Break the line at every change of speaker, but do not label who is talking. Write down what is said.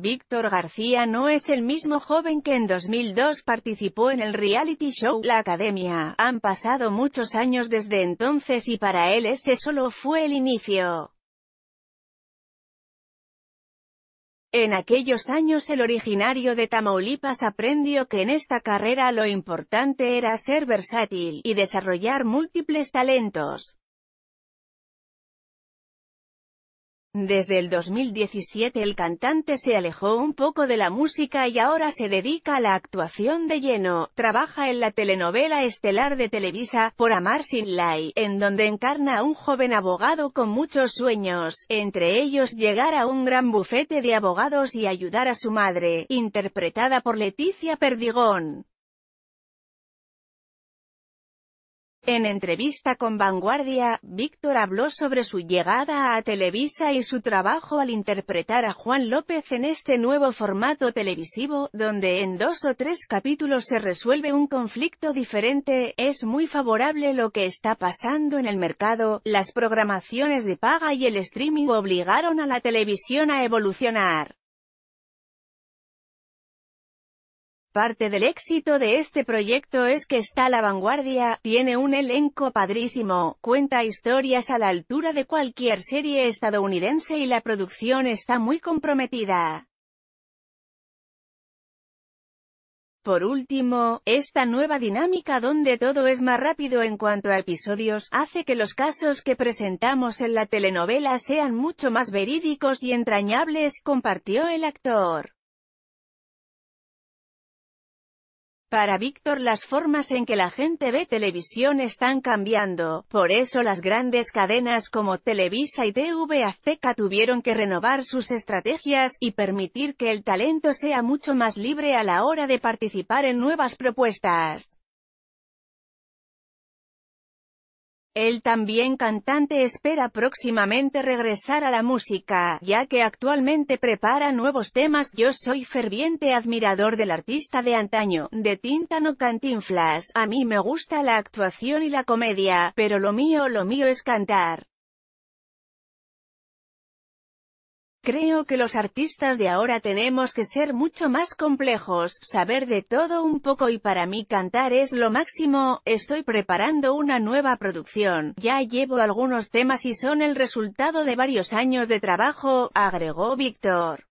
Víctor García no es el mismo joven que en 2002 participó en el reality show La Academia. Han pasado muchos años desde entonces y para él ese solo fue el inicio. En aquellos años el originario de Tamaulipas aprendió que en esta carrera lo importante era ser versátil, y desarrollar múltiples talentos. Desde el 2017 el cantante se alejó un poco de la música y ahora se dedica a la actuación de lleno. Trabaja en la telenovela estelar de Televisa, Por Amar Sin Lai, en donde encarna a un joven abogado con muchos sueños, entre ellos llegar a un gran bufete de abogados y ayudar a su madre, interpretada por Leticia Perdigón. En entrevista con Vanguardia, Víctor habló sobre su llegada a Televisa y su trabajo al interpretar a Juan López en este nuevo formato televisivo, donde en dos o tres capítulos se resuelve un conflicto diferente, es muy favorable lo que está pasando en el mercado, las programaciones de paga y el streaming obligaron a la televisión a evolucionar. Parte del éxito de este proyecto es que está a la vanguardia, tiene un elenco padrísimo, cuenta historias a la altura de cualquier serie estadounidense y la producción está muy comprometida. Por último, esta nueva dinámica donde todo es más rápido en cuanto a episodios, hace que los casos que presentamos en la telenovela sean mucho más verídicos y entrañables, compartió el actor. Para Víctor las formas en que la gente ve televisión están cambiando, por eso las grandes cadenas como Televisa y TV Azteca tuvieron que renovar sus estrategias, y permitir que el talento sea mucho más libre a la hora de participar en nuevas propuestas. El también cantante espera próximamente regresar a la música, ya que actualmente prepara nuevos temas. Yo soy ferviente admirador del artista de antaño, de Tintano Cantinflas. A mí me gusta la actuación y la comedia, pero lo mío, lo mío es cantar. Creo que los artistas de ahora tenemos que ser mucho más complejos, saber de todo un poco y para mí cantar es lo máximo, estoy preparando una nueva producción, ya llevo algunos temas y son el resultado de varios años de trabajo, agregó Víctor.